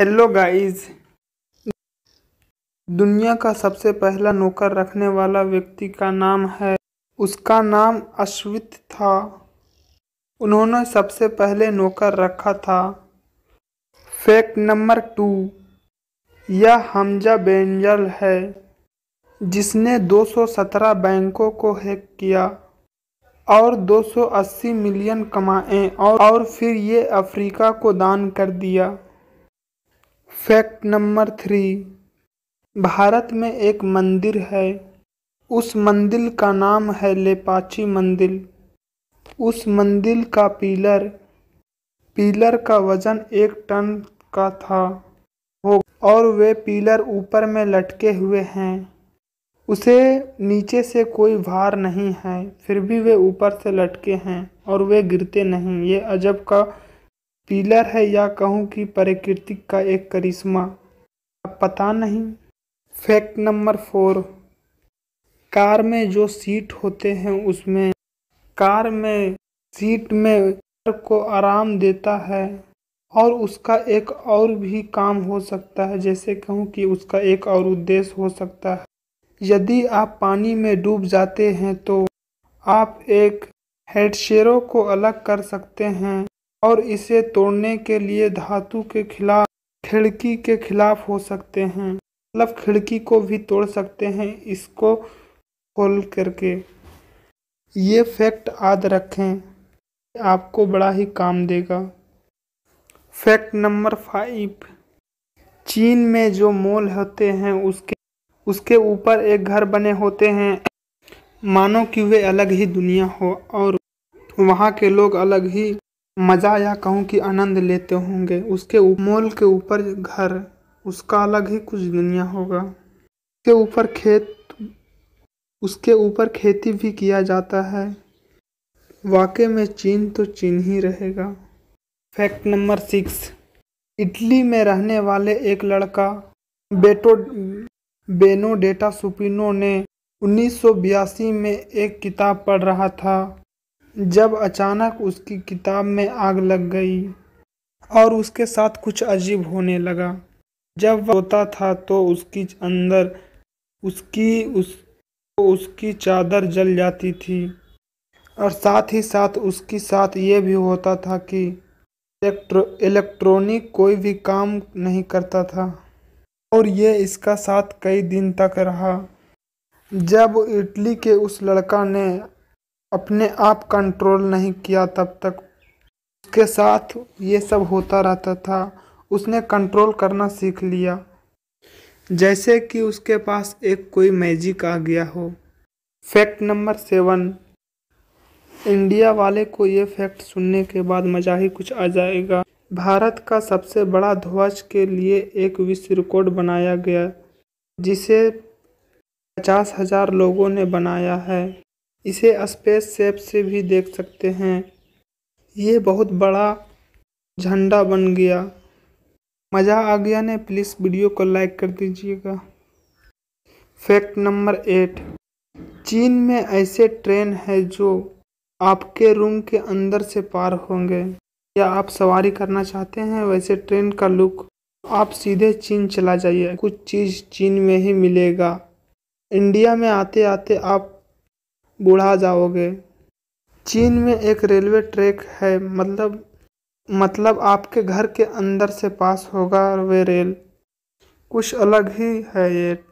hello guys दुनिया का सबसे पहला नौकर रखने वाला व्यक्ति का नाम है उसका नाम अश्वित था उन्होंने सबसे पहले नौकर रखा था फैक्ट नंबर टू यह हमजा बेंजल है जिसने 217 बैंकों को हैक किया और 280 मिलियन कमाए और, और फिर ये अफ्रीका को दान कर दिया फैक्ट नंबर थ्री भारत में एक मंदिर है उस मंदिर का नाम है लेपाची मंदिर उस मंदिर का पिलर पिलर का वज़न एक टन का था हो और वे पिलर ऊपर में लटके हुए हैं उसे नीचे से कोई भार नहीं है फिर भी वे ऊपर से लटके हैं और वे गिरते नहीं ये अजब का पिलर है या कहूँ कि प्रकृति का एक करिश्मा पता नहीं फैक्ट नंबर फोर कार में जो सीट होते हैं उसमें कार में सीट में कार को आराम देता है और उसका एक और भी काम हो सकता है जैसे कहूँ कि उसका एक और उद्देश्य हो सकता है यदि आप पानी में डूब जाते हैं तो आप एक हेडशेरों को अलग कर सकते हैं और इसे तोड़ने के लिए धातु के खिलाफ खिड़की के खिलाफ हो सकते हैं मतलब खिड़की को भी तोड़ सकते हैं इसको खोल करके ये फैक्ट याद रखें आपको बड़ा ही काम देगा फैक्ट नंबर फाइव चीन में जो मॉल होते हैं उसके उसके ऊपर एक घर बने होते हैं मानो कि वे अलग ही दुनिया हो और वहाँ के लोग अलग ही मज़ा या कहूँ कि आनंद लेते होंगे उसके मोल के ऊपर घर उसका अलग ही कुछ दुनिया होगा उसके ऊपर खेत उसके ऊपर खेती भी किया जाता है वाकई में चीन तो चीन ही रहेगा फैक्ट नंबर सिक्स इटली में रहने वाले एक लड़का बेटो बेनो डेटा सुपिनो ने उन्नीस में एक किताब पढ़ रहा था जब अचानक उसकी किताब में आग लग गई और उसके साथ कुछ अजीब होने लगा जब वह रोता था तो उसकी अंदर उसकी उस तो उसकी चादर जल जाती थी और साथ ही साथ उसके साथ ये भी होता था कि इलेक्ट्रो इलेक्ट्रॉनिक कोई भी काम नहीं करता था और ये इसका साथ कई दिन तक रहा जब इटली के उस लड़का ने अपने आप कंट्रोल नहीं किया तब तक उसके साथ ये सब होता रहता था उसने कंट्रोल करना सीख लिया जैसे कि उसके पास एक कोई मैजिक आ गया हो फैक्ट नंबर सेवन इंडिया वाले को ये फैक्ट सुनने के बाद मज़ा ही कुछ आ जाएगा भारत का सबसे बड़ा ध्वज के लिए एक विश्व रिकॉर्ड बनाया गया जिसे पचास हज़ार लोगों ने बनाया है इसे स्पेस सेप से भी देख सकते हैं ये बहुत बड़ा झंडा बन गया मज़ा आ गया ने प्लीज़ वीडियो को लाइक कर दीजिएगा फैक्ट नंबर एट चीन में ऐसे ट्रेन है जो आपके रूम के अंदर से पार होंगे या आप सवारी करना चाहते हैं वैसे ट्रेन का लुक आप सीधे चीन चला जाइए कुछ चीज़ चीन में ही मिलेगा इंडिया में आते आते आप बूढ़ा जाओगे चीन में एक रेलवे ट्रैक है मतलब मतलब आपके घर के अंदर से पास होगा वे रेल कुछ अलग ही है ये